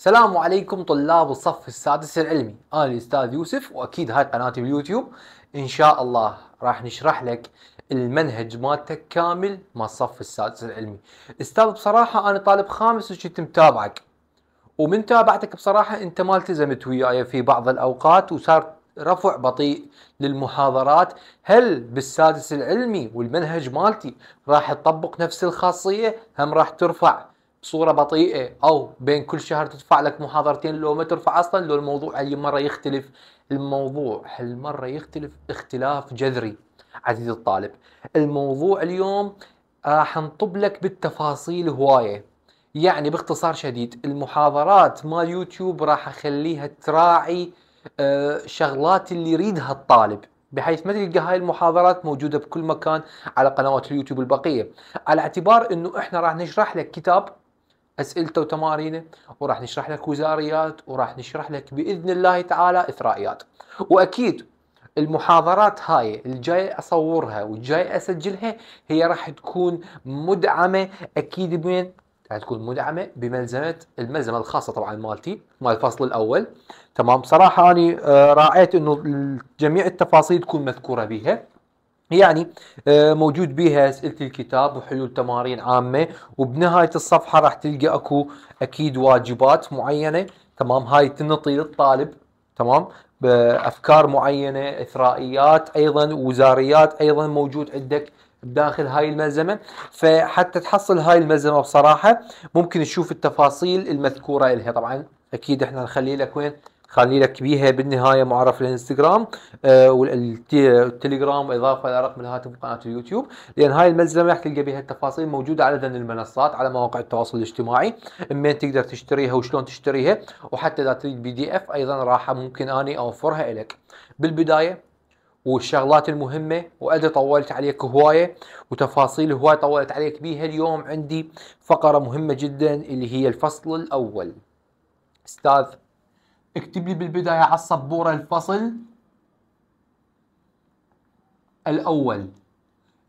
السلام عليكم طلاب الصف السادس العلمي انا الاستاذ يوسف واكيد هاي قناتي باليوتيوب ان شاء الله راح نشرح لك المنهج مالتك كامل مال الصف السادس العلمي استاذ بصراحه انا طالب خامس وكنت متابعك ومن تابعتك بصراحه انت ما التزمت وياي في بعض الاوقات وصار رفع بطيء للمحاضرات هل بالسادس العلمي والمنهج مالتي راح تطبق نفس الخاصيه هم راح ترفع بصوره بطيئه او بين كل شهر تدفع لك محاضرتين لو ما ترفع اصلا لو الموضوع هالمره يختلف الموضوع هالمره يختلف اختلاف جذري عزيزي الطالب الموضوع اليوم آه، راح نطب لك بالتفاصيل هوايه يعني باختصار شديد المحاضرات مال يوتيوب راح اخليها تراعي أه شغلات اللي يريدها الطالب بحيث ما تلقى هاي المحاضرات موجوده بكل مكان على قنوات اليوتيوب البقيه على اعتبار انه احنا راح نشرح لك كتاب اسئلته وتمارينه وراح نشرح لك وزاريات وراح نشرح لك باذن الله تعالى اثرائيات واكيد المحاضرات هاي الجاي اصورها والجاي اسجلها هي راح تكون مدعمه اكيد بمين راح تكون مدعمه بملزمه الملزمه الخاصه طبعا مالتي مال الفصل الاول تمام صراحه اني آه، راعيت انه جميع التفاصيل تكون مذكوره بها يعني آه، موجود بها اسئله الكتاب وحلول تمارين عامه وبنهايه الصفحه راح تلقى اكو اكيد واجبات معينه تمام هاي تنطي للطالب تمام بافكار معينه اثرائيات ايضا وزاريات ايضا موجود عندك بداخل هاي الملزمة فحتى تحصل هاي الملزمة بصراحة ممكن تشوف التفاصيل المذكورة لها طبعا أكيد احنا نخلي لك وين خلي لك بيها بالنهايه معرف الانستغرام آه، والتليجرام اضافه الى رقم الهاتف وقناه اليوتيوب لان هاي الملزمه راح تلقى بها التفاصيل موجوده على ذن المنصات على مواقع التواصل الاجتماعي من تقدر تشتريها وشلون تشتريها وحتى اذا تريد بي دي اف ايضا راح ممكن اني اوفرها لك بالبدايه والشغلات المهمه وادري طولت عليك هوايه وتفاصيل هوايه طولت عليك بيها اليوم عندي فقره مهمه جدا اللي هي الفصل الاول استاذ اكتب لي بالبداية على السبورة الفصل الأول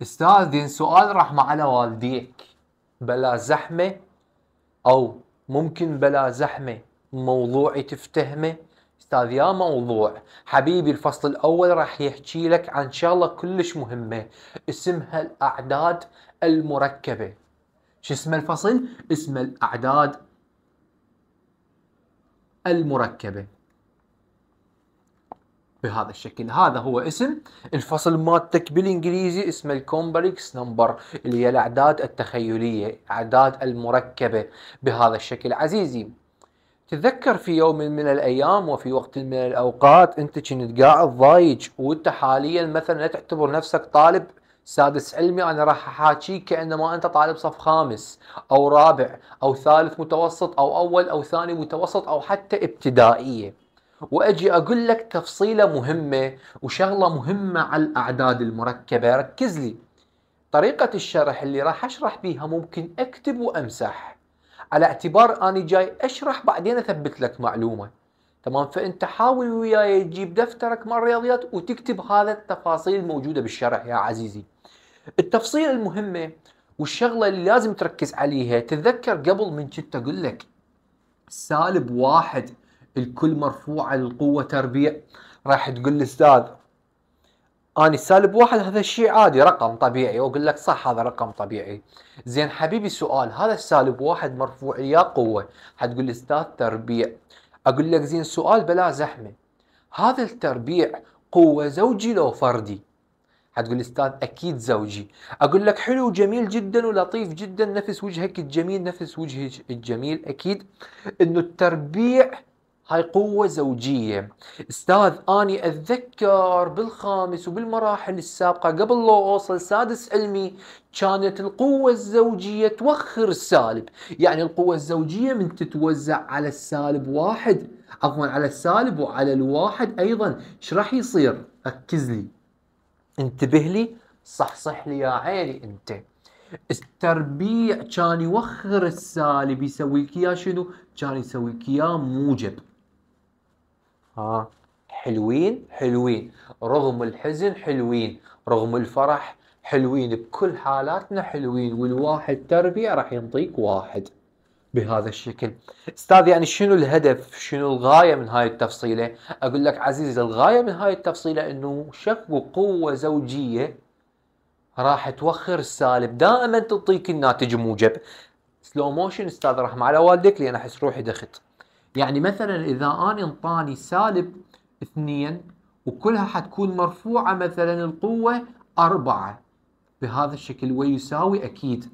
استاذ دين سؤال رحمة على والديك بلا زحمة أو ممكن بلا زحمة موضوعي تفتهمه استاذ يا موضوع حبيبي الفصل الاول راح يحكي لك عن شغله كلش مهمه اسمها الاعداد المركبه شو اسم الفصل اسم الاعداد المركبة بهذا الشكل هذا هو اسم الفصل مالتك بالانجليزي اسمه الكومبلكس نمبر اللي هي الاعداد التخيليه اعداد المركبه بهذا الشكل عزيزي تذكر في يوم من الايام وفي وقت من الاوقات انت كنت قاعد ضايج وانت حاليا مثلا تعتبر نفسك طالب سادس علمي انا راح احاكيك كانما انت طالب صف خامس او رابع او ثالث متوسط او اول او ثاني متوسط او حتى ابتدائيه واجي اقول لك تفصيله مهمه وشغله مهمه على الاعداد المركبه ركز لي طريقه الشرح اللي راح اشرح بيها ممكن اكتب وامسح على اعتبار اني جاي اشرح بعدين اثبت لك معلومه تمام فانت حاول وياي تجيب دفترك مال رياضيات وتكتب هذا التفاصيل الموجوده بالشرح يا عزيزي التفصيل المهمه والشغله اللي لازم تركز عليها تتذكر قبل من كنت اقول لك سالب واحد الكل مرفوعه القوة تربيع راح تقول الاستاذ اني سالب واحد هذا الشيء عادي رقم طبيعي واقول لك صح هذا رقم طبيعي زين حبيبي سؤال هذا السالب واحد مرفوع يا قوه حتقول استاذ تربيع اقول لك زين سؤال بلا زحمه هذا التربيع قوه زوجي لو فردي حتقول لي استاذ اكيد زوجي اقول لك حلو وجميل جدا ولطيف جدا نفس وجهك الجميل نفس وجهك الجميل اكيد انه التربيع هاي قوة زوجية استاذ اني اتذكر بالخامس وبالمراحل السابقة قبل لا اوصل سادس علمي كانت القوة الزوجية توخر السالب يعني القوة الزوجية من تتوزع على السالب واحد عفوا على السالب وعلى الواحد ايضا ايش راح يصير ركز لي انتبه لي صحصح لي يا عيني انت التربيع كان يوخر السالب يسوي لك اياه شنو؟ كان يسوي لك اياه موجب. ها حلوين حلوين رغم الحزن حلوين رغم الفرح حلوين بكل حالاتنا حلوين والواحد تربيع راح ينطيك واحد. بهذا الشكل استاذ يعني شنو الهدف شنو الغاية من هاي التفصيلة اقول لك عزيزي الغاية من هاي التفصيلة انه شكو قوة زوجية راح توخر السالب دائما تعطيك الناتج موجب سلو موشن استاذ رحمة على والدك لان احس روحي دخت يعني مثلا اذا انا انطاني سالب اثنين وكلها حتكون مرفوعة مثلا القوة أربعة بهذا الشكل ويساوي أكيد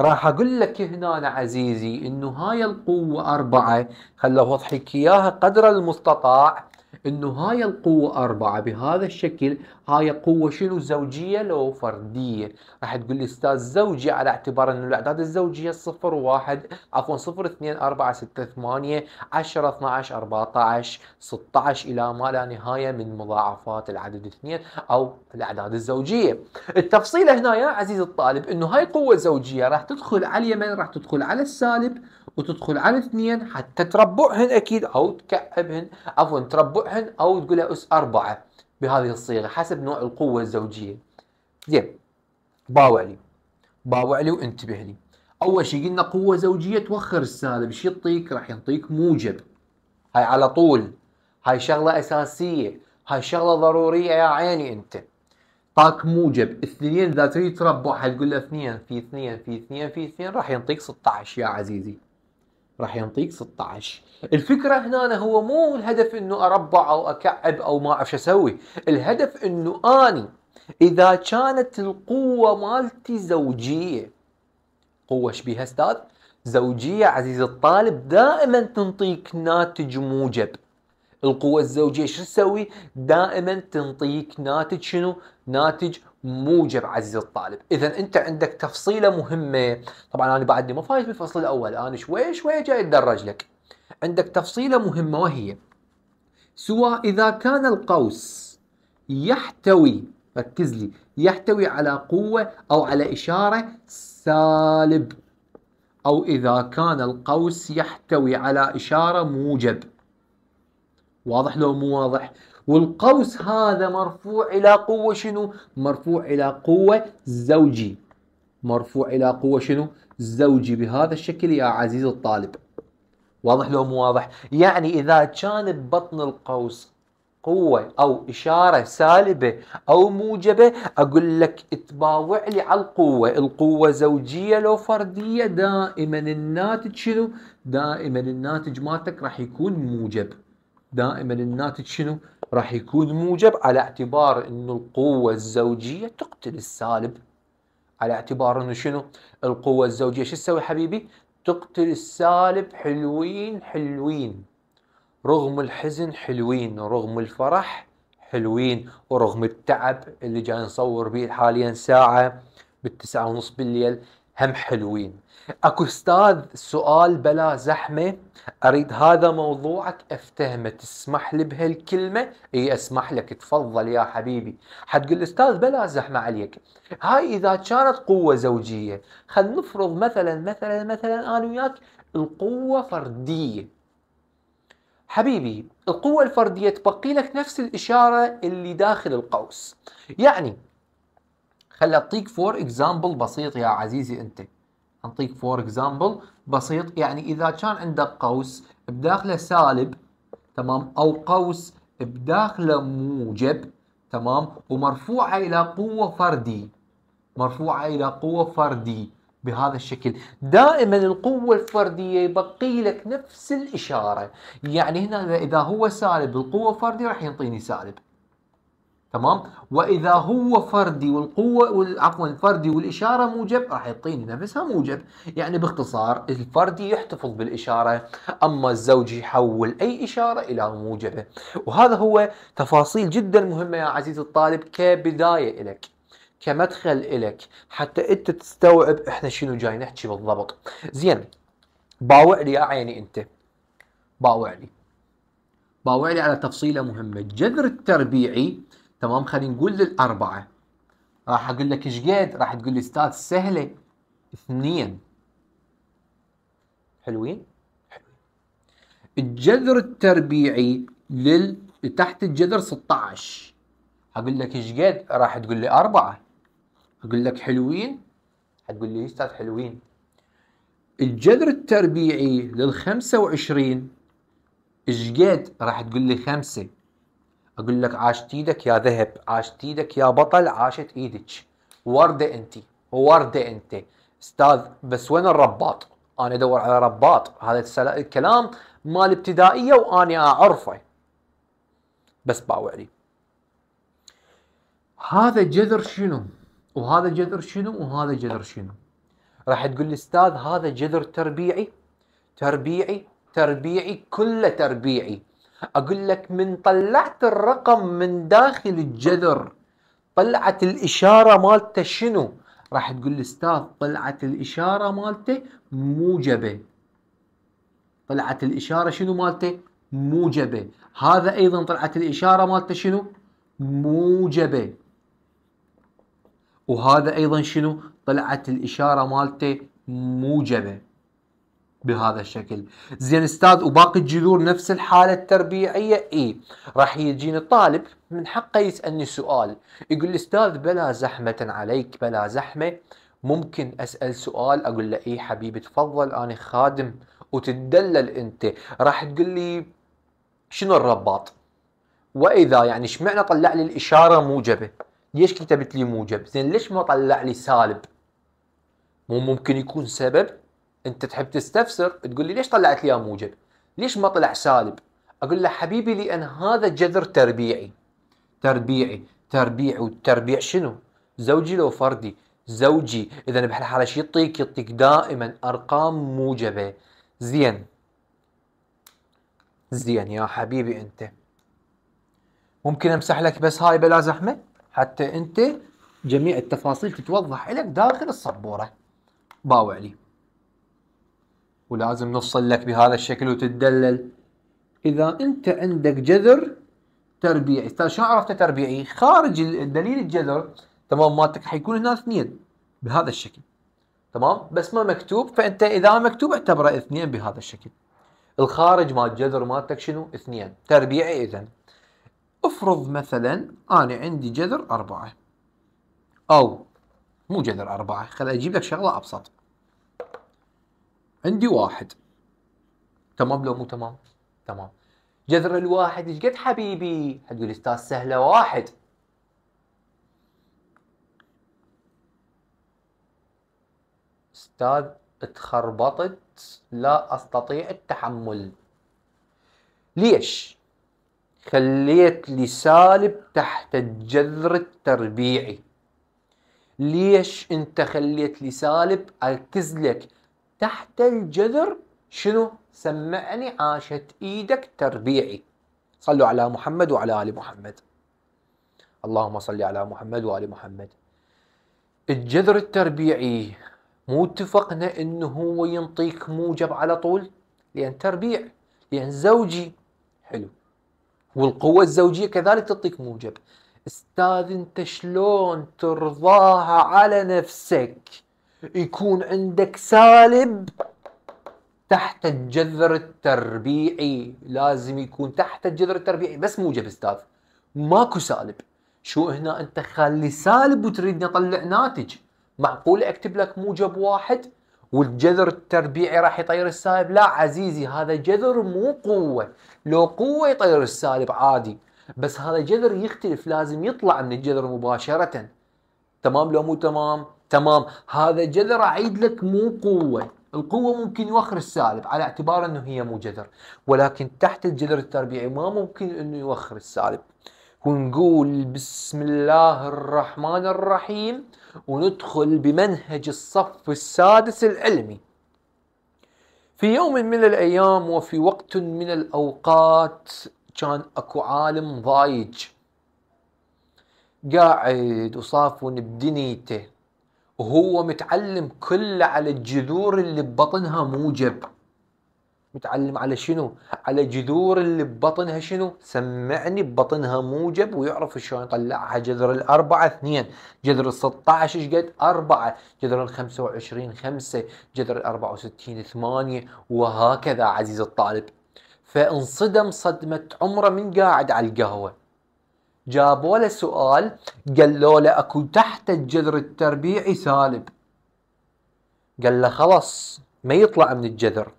راح اقول لك هنا عزيزي انه هاي القوه اربعه خلوا اوضحك اياها قدر المستطاع انه هاي القوة اربعة بهذا الشكل هاي قوة شنو زوجية لو فردية راح تقول لي استاذ زوجي على اعتبار انه الاعداد الزوجية صفر واحد عفوا صفر اثنين اربعة ستة ثمانية عشرة 12 14 16 الى ما لا نهاية من مضاعفات العدد اثنين او الاعداد الزوجية التفصيل هنا يا عزيزي الطالب انه هاي قوة زوجية راح تدخل على اليمن راح تدخل على السالب وتدخل على اثنين حتى تربعهن اكيد او تكعبهن عفوا تربعهن او تقولها اس اربعه بهذه الصيغه حسب نوع القوه الزوجيه. زين باوع لي باوع لي وانتبه لي. اول شيء قلنا قوه زوجيه توخر السالب شو يعطيك؟ راح يعطيك موجب. هاي على طول هاي شغله اساسيه، هاي شغله ضروريه يا عيني انت. طاك موجب اثنين اذا تريد تربعها تقول له اثنين في اثنين في اثنين في اثنين راح ينطيك 16 يا عزيزي. راح ينطيك 16 الفكره هنا هو مو الهدف انه اربع او اكعب او ما اعرف شو اسوي الهدف انه اني اذا كانت القوه مالتي زوجيه قوه شبيها استاذ زوجيه عزيز الطالب دائما تنطيك ناتج موجب القوة الزوجية شو تسوي؟ دائما تنطيك ناتج شنو؟ ناتج موجب عزيزي الطالب اذا انت عندك تفصيله مهمه طبعا انا بعدني ما فايز بالفصل الاول انا شوي شوي جاي اتدرج لك عندك تفصيله مهمه وهي سواء اذا كان القوس يحتوي ركز لي يحتوي على قوه او على اشاره سالب او اذا كان القوس يحتوي على اشاره موجب واضح لو مو واضح والقوس هذا مرفوع إلى قوة شنو؟ مرفوع إلى قوة زوجي مرفوع إلى قوة شنو؟ زوجي بهذا الشكل يا عزيز الطالب واضح لو مو واضح؟ يعني إذا كان ببطن القوس قوة أو إشارة سالبة أو موجبة أقول لك اتباوع لي على القوة القوة زوجية لو فردية دائما الناتج شنو؟ دائما الناتج مالتك راح يكون موجب دائما الناتج شنو راح يكون موجب على اعتبار انه القوة الزوجية تقتل السالب على اعتبار انه شنو القوة الزوجية شو تسوي حبيبي تقتل السالب حلوين حلوين رغم الحزن حلوين رغم الفرح حلوين ورغم التعب اللي جاي نصور به حاليا ساعة بالتسعة ونص بالليل هم حلوين اكو استاذ سؤال بلا زحمه اريد هذا موضوعك افتهمه تسمح لي بهالكلمه اي اسمح لك تفضل يا حبيبي حتقول الاستاذ بلا زحمه عليك هاي اذا كانت قوه زوجيه خل نفرض مثلا مثلا مثلا انا وياك القوه فرديه حبيبي القوة الفردية تبقي لك نفس الإشارة اللي داخل القوس يعني خلي اعطيك فور اكزامبل بسيط يا عزيزي انت اعطيك فور اكزامبل بسيط يعني اذا كان عندك قوس بداخله سالب تمام او قوس بداخله موجب تمام ومرفوعه الى قوه فردي مرفوعه الى قوه فردي بهذا الشكل دائما القوة الفردية يبقي لك نفس الإشارة يعني هنا إذا هو سالب القوة الفردية راح ينطيني سالب تمام واذا هو فردي والقوه عفوا الفردي والاشاره موجب راح يعطيني نفسها موجب يعني باختصار الفردي يحتفظ بالاشاره اما الزوج يحول اي اشاره الى موجبه وهذا هو تفاصيل جدا مهمه يا عزيزي الطالب كبدايه لك كمدخل إلك حتى انت تستوعب احنا شنو جاي نحكي بالضبط زين باوع لي يا عيني انت باوع لي باوع لي على تفصيله مهمه الجذر التربيعي تمام خلينا نقول للأربعة راح أقول لك إيش قد راح تقول لي استاذ سهلة اثنين حلوين؟ حلوين الجذر التربيعي لل تحت الجذر 16 أقول لك إيش قد راح تقول لي أربعة أقول لك حلوين حتقول لي أستاذ حلوين الجذر التربيعي لل 25 إيش قد راح تقول لي خمسة اقول لك عاشت ايدك يا ذهب عاشت ايدك يا بطل عاشت ايدك ورده انت ورده انت استاذ بس وين الرباط انا ادور على رباط هذا الكلام مال ابتدائيه وانا اعرفه بس باوعلي هذا جذر شنو وهذا جذر شنو وهذا جذر شنو راح تقول لي استاذ هذا جذر تربيعي تربيعي تربيعي كله تربيعي أقول لك من طلعت الرقم من داخل الجذر طلعت الإشارة مالته شنو؟ راح تقول الأستاذ طلعت الإشارة مالته موجبة طلعت الإشارة شنو مالته؟ موجبة هذا أيضا طلعت الإشارة مالته شنو؟ موجبة وهذا أيضا شنو؟ طلعت الإشارة مالته موجبة بهذا الشكل زين استاذ وباقي الجذور نفس الحاله التربيعيه اي راح يجيني طالب من حقه يسالني سؤال يقول لي استاذ بلا زحمه عليك بلا زحمه ممكن اسال سؤال اقول له اي حبيبي تفضل انا خادم وتتدلل انت راح تقول لي شنو الرباط واذا يعني اشمعنى طلع لي الاشاره موجبه ليش كتبت لي موجب زين ليش ما طلع لي سالب مو ممكن يكون سبب انت تحب تستفسر تقول لي ليش طلعت لي موجب ليش ما طلع سالب اقول له حبيبي لان هذا جذر تربيعي تربيعي تربيع والتربيع شنو زوجي لو فردي زوجي اذا بهالحاله شو يعطيك يعطيك دائما ارقام موجبه زين زين يا حبيبي انت ممكن امسح لك بس هاي بلا زحمه حتى انت جميع التفاصيل تتوضح لك داخل السبوره باوع لي ولازم نفصل لك بهذا الشكل وتتدلل اذا انت عندك جذر تربيعي طيب شلون عرفت تربيعي خارج دليل الجذر تمام مالتك حيكون هنا اثنين بهذا الشكل تمام بس ما مكتوب فانت اذا مكتوب اعتبره اثنين بهذا الشكل الخارج مال الجذر مالتك شنو اثنين تربيعي اذا افرض مثلا انا عندي جذر اربعه او مو جذر اربعه خل اجيب لك شغله ابسط عندي واحد تمام لو مو تمام تمام جذر الواحد ايش قد حبيبي حتقول استاذ سهله واحد استاذ تخربطت لا استطيع التحمل ليش خليت لي سالب تحت الجذر التربيعي ليش انت خليت لي سالب اركز لك تحت الجذر شنو سمعني عاشت ايدك تربيعي صلوا على محمد وعلى ال محمد اللهم صل على محمد وال محمد الجذر التربيعي مو اتفقنا انه هو ينطيك موجب على طول لان تربيع لان زوجي حلو والقوة الزوجية كذلك تعطيك موجب استاذ انت شلون ترضاها على نفسك يكون عندك سالب تحت الجذر التربيعي لازم يكون تحت الجذر التربيعي بس موجب استاذ ماكو سالب شو هنا انت خلي سالب وتريدني اطلع ناتج معقول اكتب لك موجب واحد والجذر التربيعي راح يطير السالب لا عزيزي هذا جذر مو قوة لو قوة يطير السالب عادي بس هذا جذر يختلف لازم يطلع من الجذر مباشرة تمام لو مو تمام تمام هذا جذر اعيد لك مو قوه القوه ممكن يوخر السالب على اعتبار انه هي مو جذر ولكن تحت الجذر التربيعي ما ممكن انه يوخر السالب ونقول بسم الله الرحمن الرحيم وندخل بمنهج الصف السادس العلمي في يوم من الايام وفي وقت من الاوقات كان اكو عالم ضايج قاعد وصافون بدنيته وهو متعلم كله على الجذور اللي ببطنها موجب متعلم على شنو؟ على جذور اللي ببطنها شنو؟ سمعني ببطنها موجب ويعرف شلون يطلعها جذر الأربعة اثنين، جذر ال 16 ايش قد؟ أربعة، جذر ال 25 خمسة، جذر ال 64 ثمانية وهكذا عزيز الطالب. فانصدم صدمة عمره من قاعد على القهوة. جابوا له سؤال قالوا له اكو تحت الجذر التربيعي سالب قال له خلاص ما يطلع من الجذر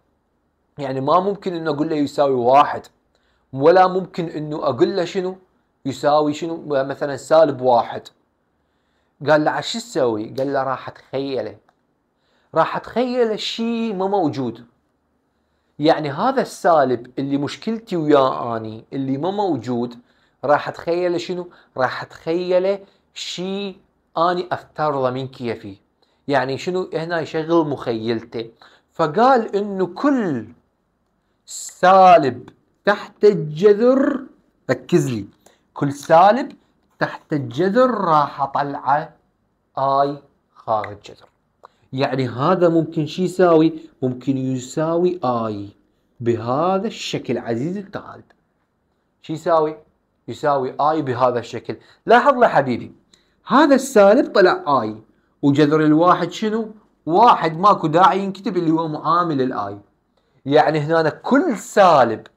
يعني ما ممكن انه اقول له يساوي واحد ولا ممكن انه اقول له شنو يساوي شنو مثلا سالب واحد قال له عش تسوي؟ قال له راح اتخيله راح اتخيله شيء ما موجود يعني هذا السالب اللي مشكلتي وياه اني اللي ما موجود راح اتخيله شنو؟ راح اتخيله شيء اني افترضه من كيفي يعني شنو هنا يشغل مخيلته فقال انه كل سالب تحت الجذر ركز لي كل سالب تحت الجذر راح اطلعه اي خارج الجذر يعني هذا ممكن شو يساوي ممكن يساوي اي بهذا الشكل عزيزي الطالب شو يساوي يساوي اي بهذا الشكل لاحظ يا حبيبي هذا السالب طلع اي وجذر الواحد شنو واحد ماكو داعي ينكتب اللي هو معامل الاي يعني هنا كل سالب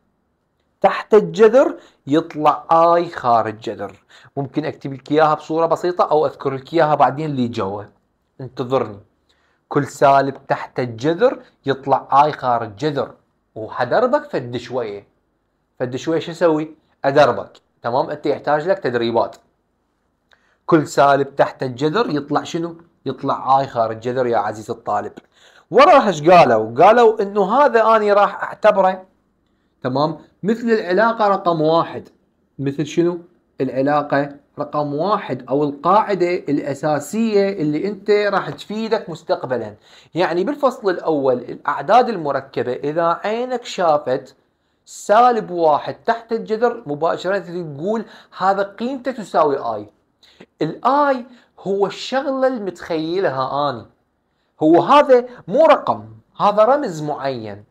تحت الجذر يطلع اي خارج جذر ممكن اكتب لك اياها بصوره بسيطه او اذكر لك اياها بعدين اللي جوا انتظرني كل سالب تحت الجذر يطلع اي خارج جذر وحدربك فد شويه فد شويه شو اسوي؟ ادربك تمام انت يحتاج لك تدريبات كل سالب تحت الجذر يطلع شنو يطلع اي خارج الجذر يا عزيزي الطالب ورا ايش قالوا قالوا انه هذا اني راح اعتبره تمام مثل العلاقه رقم واحد مثل شنو العلاقه رقم واحد او القاعده الاساسيه اللي انت راح تفيدك مستقبلا يعني بالفصل الاول الاعداد المركبه اذا عينك شافت سالب واحد تحت الجذر مباشرة تقول هذا قيمته تساوي اي الاي هو الشغلة اللي متخيلها اني هو هذا مو رقم هذا رمز معين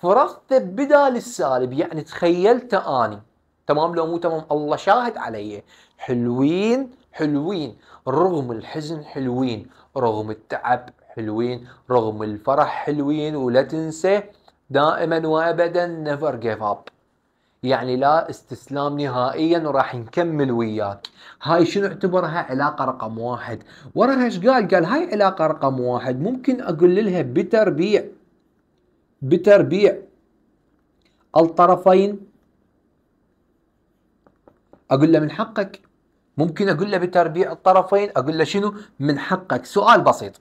فرضته بدال السالب يعني تخيلته اني تمام لو مو تمام الله شاهد علي حلوين حلوين رغم الحزن حلوين رغم التعب حلوين رغم الفرح حلوين ولا تنسى دائما وابدا نيفر جيف اب يعني لا استسلام نهائيا وراح نكمل وياك هاي شنو اعتبرها علاقة رقم واحد وراها ايش قال قال هاي علاقة رقم واحد ممكن اقول لها بتربيع بتربيع الطرفين اقول له من حقك ممكن اقول له بتربيع الطرفين اقول له شنو من حقك سؤال بسيط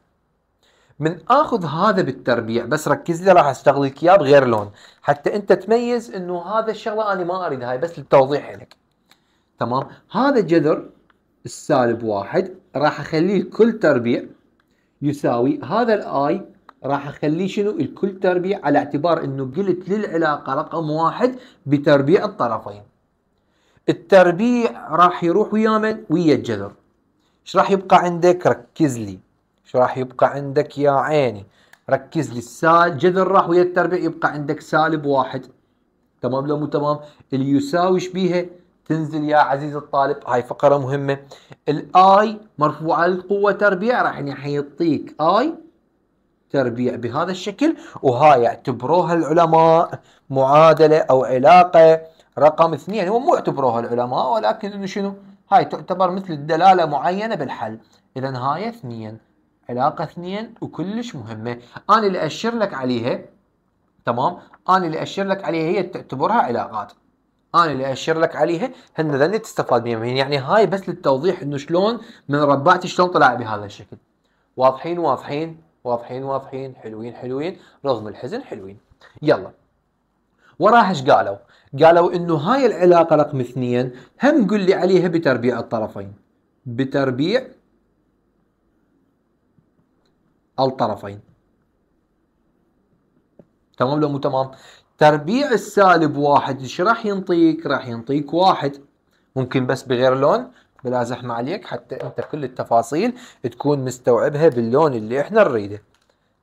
من اخذ هذا بالتربيع بس ركز لي راح استغل لك اياه بغير لون حتى انت تميز انه هذا الشغله انا ما اريد هاي بس للتوضيح لك تمام هذا جذر السالب واحد راح اخليه كل تربيع يساوي هذا الاي راح اخليه شنو الكل تربيع على اعتبار انه قلت للعلاقه رقم واحد بتربيع الطرفين التربيع راح يروح ويا من ويا الجذر ايش راح يبقى عندك ركز لي شو راح يبقى عندك يا عيني ركز لي السال جذر راح ويا التربيع يبقى عندك سالب واحد تمام لو مو تمام اللي يساوي شبيها تنزل يا عزيز الطالب هاي فقرة مهمة الاي مرفوعة للقوة تربيع راح يعني يعطيك اي تربيع بهذا الشكل وهاي اعتبروها العلماء معادلة او علاقة رقم اثنين هو مو اعتبروها العلماء ولكن انه شنو هاي تعتبر مثل الدلالة معينة بالحل اذا هاي اثنين علاقة اثنين وكلش مهمة أنا اللي أشر لك عليها تمام أنا اللي أشر لك عليها هي تعتبرها علاقات أنا اللي أشر لك عليها هن ذني تستفاد منها يعني-, يعني هاي بس للتوضيح إنه شلون من ربعتي شلون طلع بهذا الشكل واضحين واضحين واضحين واضحين حلوين حلوين رغم الحزن حلوين يلا وراها ايش قالوا؟ قالوا انه هاي العلاقه رقم اثنين هم قل لي عليها بتربيع الطرفين بتربيع الطرفين تمام لو مو تمام تربيع السالب واحد ايش راح ينطيك راح ينطيك واحد ممكن بس بغير لون بلا زحمة عليك حتى انت كل التفاصيل تكون مستوعبها باللون اللي احنا نريده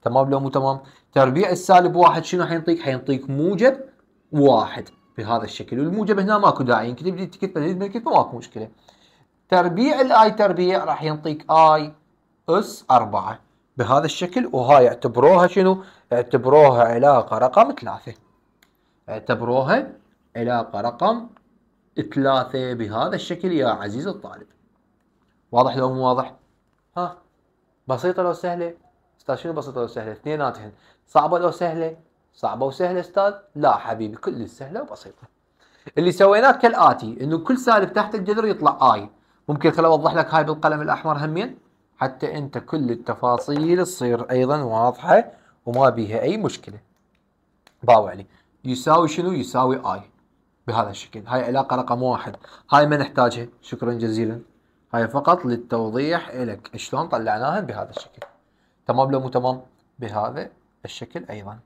تمام لو مو تمام تربيع السالب واحد شنو حينطيك حينطيك موجب واحد بهذا الشكل والموجب هنا ماكو داعي يمكن لي تكتبه بالكتبه ماكو مشكله تربيع الاي تربيع راح ينطيك اي اس 4 بهذا الشكل وهاي اعتبروها شنو؟ اعتبروها علاقة رقم ثلاثة اعتبروها علاقة رقم ثلاثة بهذا الشكل يا عزيز الطالب واضح لو مو واضح؟ ها بسيطة لو سهلة؟ استاذ شنو بسيطة لو سهلة؟ اثنيناتهن صعبة لو سهلة؟ صعبة وسهلة استاذ؟ لا حبيبي كل سهلة وبسيطة اللي سويناه كالآتي انه كل سالب تحت الجذر يطلع اي ممكن خليني اوضح لك هاي بالقلم الاحمر همين حتى انت كل التفاصيل تصير ايضا واضحه وما بيها اي مشكله باو علي يساوي شنو يساوي اي بهذا الشكل هاي علاقه رقم واحد هاي ما نحتاجها شكرا جزيلا هاي فقط للتوضيح لك شلون طلعناها بهذا الشكل تمام لو مو تمام بهذا الشكل ايضا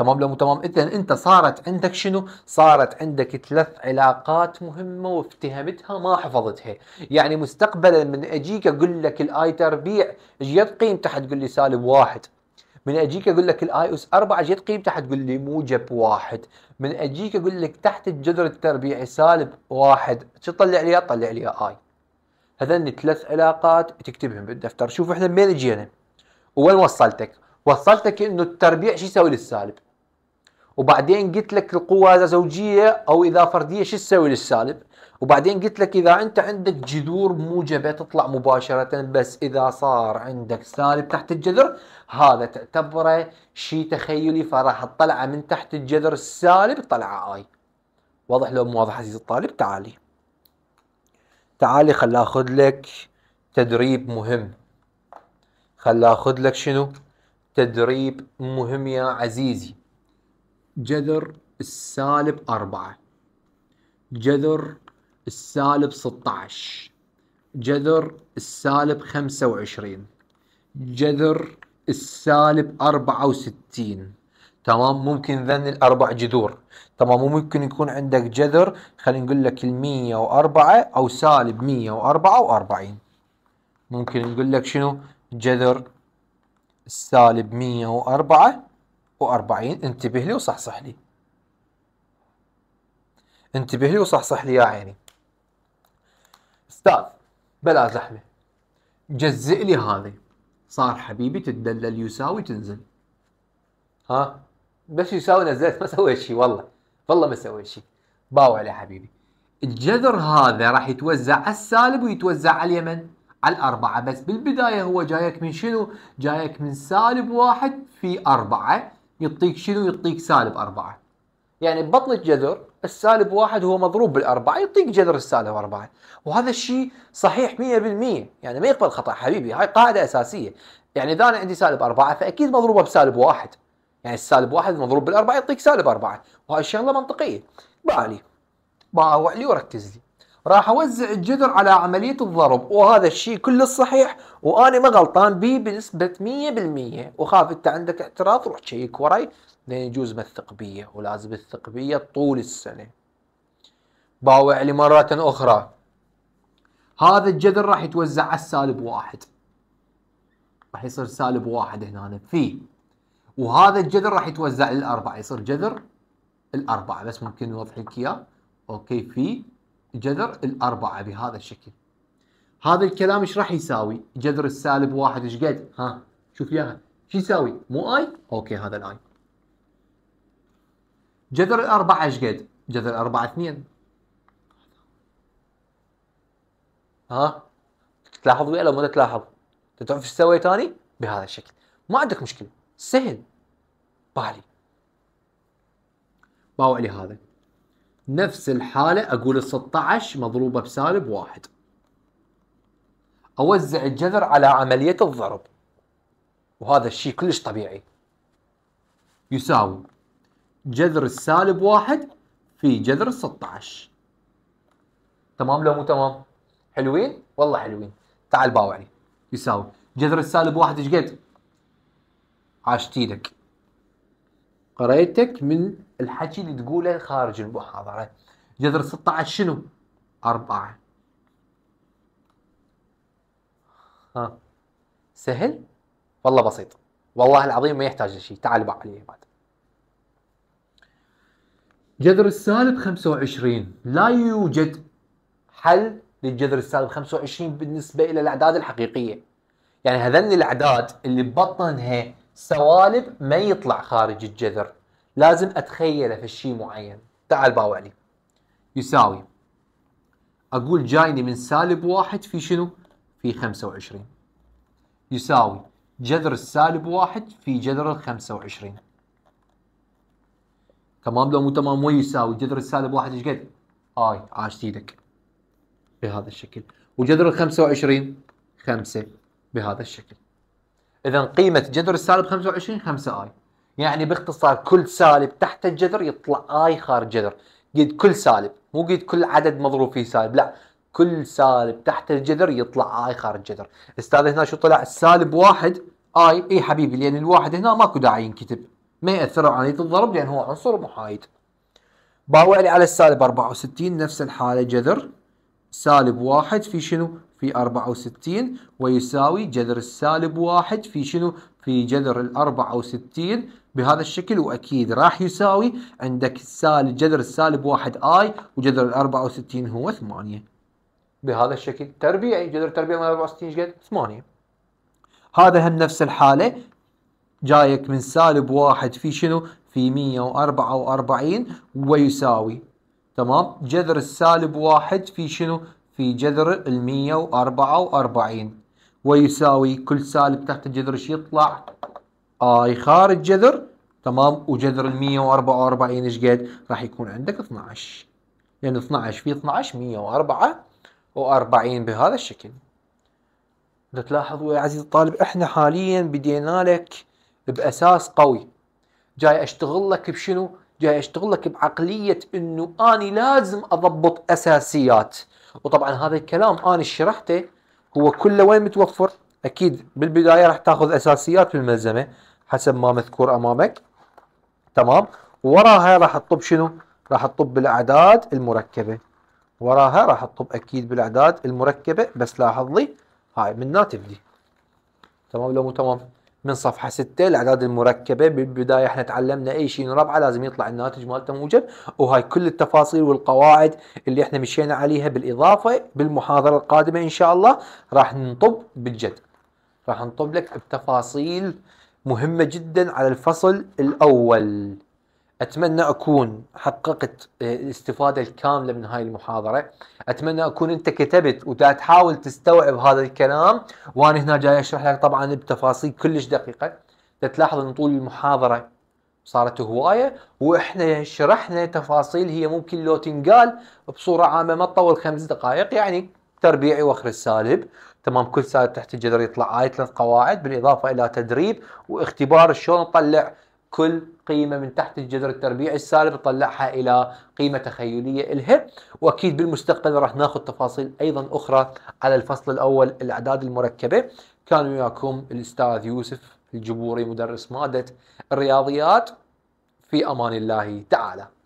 تمام لو تمام اذا انت صارت عندك شنو صارت عندك ثلاث علاقات مهمه وافتهمتها ما حفظتها يعني مستقبلا من اجيك اقول لك الاي تربيع جت قيمتها حتقول لي سالب واحد من اجيك اقول لك الاي اس 4 جت قيمتها حتقول لي موجب واحد من اجيك اقول لك تحت الجذر التربيعي سالب واحد شو طلع لي طلع لي اي هذن ثلاث علاقات تكتبهم بالدفتر شوف احنا من وين اجينا وين وصلتك وصلتك انه التربيع شو يسوي للسالب وبعدين قلت لك القوة إذا زوجية أو إذا فردية شو تسوي للسالب وبعدين قلت لك إذا أنت عندك جذور موجبة تطلع مباشرة بس إذا صار عندك سالب تحت الجذر هذا تعتبره شيء تخيلي فراح تطلعه من تحت الجذر السالب طلعه آي واضح لو مو واضح عزيزي الطالب تعالي تعالي خل اخذ لك تدريب مهم خل اخذ لك شنو تدريب مهم يا عزيزي جذر السالب أربعة جذر السالب 16 جذر السالب 25 جذر السالب 64 تمام ممكن ذن الاربع جذور تمام وممكن يكون عندك جذر خلينا نقول لك ال 104 او سالب 144 ممكن نقول لك شنو جذر السالب 104 وأربعين انتبه لي وصحصح لي انتبه لي وصحصح لي يا عيني استاذ بلا زحمة جزئ لي هذه صار حبيبي تدلل يساوي تنزل ها بس يساوي نزلت ما سويت شيء والله والله ما سويت شيء باوع عليه حبيبي الجذر هذا راح يتوزع على السالب ويتوزع على اليمن على الأربعة بس بالبداية هو جايك من شنو؟ جايك من سالب واحد في أربعة يعطيك شنو يعطيك سالب أربعة يعني ببطن الجذر السالب واحد هو مضروب بالأربعة يعطيك جذر السالب أربعة وهذا الشيء صحيح 100% يعني ما يقبل خطأ حبيبي هاي قاعدة أساسية يعني إذا أنا عندي سالب أربعة فأكيد مضروبة بسالب واحد يعني السالب واحد مضروب بالأربعة يعطيك سالب أربعة الشيء الشغلة منطقية بالي باوع لي وركز لي راح اوزع الجذر على عمليه الضرب وهذا الشيء كله صحيح واني ما غلطان به بنسبه 100% وخاف انت عندك اعتراض روح تشيك وراي لان يجوز ما تثق بيه ولازم تثق بيه طول السنه باوع لي مره اخرى هذا الجذر راح يتوزع على السالب واحد راح يصير سالب واحد هنا في وهذا الجذر راح يتوزع للأربعة يصير جذر الأربعة بس ممكن نوضح لك إياه أوكي في جذر الأربعة بهذا الشكل هذا الكلام ايش راح يساوي؟ جذر السالب واحد ايش قد؟ ها شوف ياها شو يساوي؟ مو اي؟ اوكي هذا الاي. جذر الأربعة ايش قد؟ جذر الأربعة اثنين. ها؟ تلاحظ ويا لو ما تلاحظ؟ تعرف ايش سويت ثاني؟ بهذا الشكل. ما عندك مشكلة، سهل. بالي. باوع لي هذا. نفس الحالة أقول ال 16 مضروبة بسالب واحد أوزع الجذر على عملية الضرب وهذا الشيء كلش طبيعي يساوي جذر السالب واحد في جذر ال 16 تمام لو مو تمام حلوين والله حلوين تعال باوعني يساوي جذر السالب واحد ايش قد عاشت ايدك قريتك من الحكي اللي تقوله خارج المحاضرة جذر 16 شنو؟ أربعة ها سهل؟ والله بسيط والله العظيم ما يحتاج لشيء تعال بقى عليه بعد جذر السالب 25 لا يوجد حل للجذر السالب 25 بالنسبة إلى الأعداد الحقيقية يعني هذن الأعداد اللي ببطنها سوالب ما يطلع خارج الجذر لازم اتخيله في شيء معين تعال باوع لي يساوي اقول جايني من سالب واحد في شنو في 25 يساوي جذر السالب واحد في جذر ال 25 تمام لو مو تمام وين يساوي جذر السالب واحد ايش قد؟ اي عاشت ايدك بهذا الشكل وجذر ال 25 5 بهذا الشكل اذا قيمه جذر السالب 25 5 اي يعني باختصار كل سالب تحت الجذر يطلع اي خارج جذر قد كل سالب مو قد كل عدد مضروب فيه سالب لا كل سالب تحت الجذر يطلع اي خارج الجذر استاذ هنا شو طلع السالب واحد اي اي حبيبي لان الواحد هنا ماكو داعي ينكتب ما ياثر على عمليه الضرب لان هو عنصر محايد باوع لي على السالب 64 نفس الحاله جذر سالب واحد في شنو في 64 ويساوي جذر السالب واحد في شنو في جذر ال 64 بهذا الشكل واكيد راح يساوي عندك السالب جذر السالب 1 اي وجذر ال 64 هو 8 بهذا الشكل تربيعي جذر تربيعي من 64 ايش قد؟ 8 هذا هم نفس الحاله جايك من سالب واحد في شنو؟ في 144 ويساوي تمام جذر السالب واحد في شنو؟ في جذر ال 144 ويساوي كل سالب تحت الجذر شو يطلع؟ اي خارج جذر تمام وجذر ال 144 ايش قد؟ راح يكون عندك 12 لان 12 في 12 144 بهذا الشكل. اذا تلاحظوا يا عزيزي الطالب احنا حاليا بدينا لك باساس قوي. جاي اشتغل لك بشنو؟ جاي اشتغل لك بعقليه انه اني لازم اضبط اساسيات. وطبعا هذا الكلام انا شرحته هو كله وين متوفر؟ اكيد بالبدايه راح تاخذ اساسيات بالملزمه حسب ما مذكور امامك تمام وراها راح تطب شنو راح تطب بالاعداد المركبه وراها راح تطب اكيد بالاعداد المركبه بس لاحظ لي هاي من هنا تبدي تمام لو مو تمام من صفحه 6 الاعداد المركبه بالبدايه احنا تعلمنا اي شيء ربعه لازم يطلع الناتج مالته موجب وهاي كل التفاصيل والقواعد اللي احنا مشينا عليها بالاضافه بالمحاضره القادمه ان شاء الله راح نطب بالجد راح نطب لك بتفاصيل مهمة جدا على الفصل الأول أتمنى أكون حققت آه، الاستفادة الكاملة من هاي المحاضرة أتمنى أكون أنت كتبت وتحاول تستوعب هذا الكلام وأنا هنا جاي أشرح لك طبعا بتفاصيل كلش دقيقة تلاحظ أن طول المحاضرة صارت هواية وإحنا شرحنا تفاصيل هي ممكن لو تنقال بصورة عامة ما تطول خمس دقائق يعني تربيعي واخر السالب تمام كل ساعه تحت الجدر يطلع هاي ثلاث قواعد بالاضافه الى تدريب واختبار شلون نطلع كل قيمه من تحت الجذر التربيعي السالب نطلعها الى قيمه تخيليه الها واكيد بالمستقبل راح ناخذ تفاصيل ايضا اخرى على الفصل الاول الاعداد المركبه كان وياكم الاستاذ يوسف الجبوري مدرس ماده الرياضيات في امان الله تعالى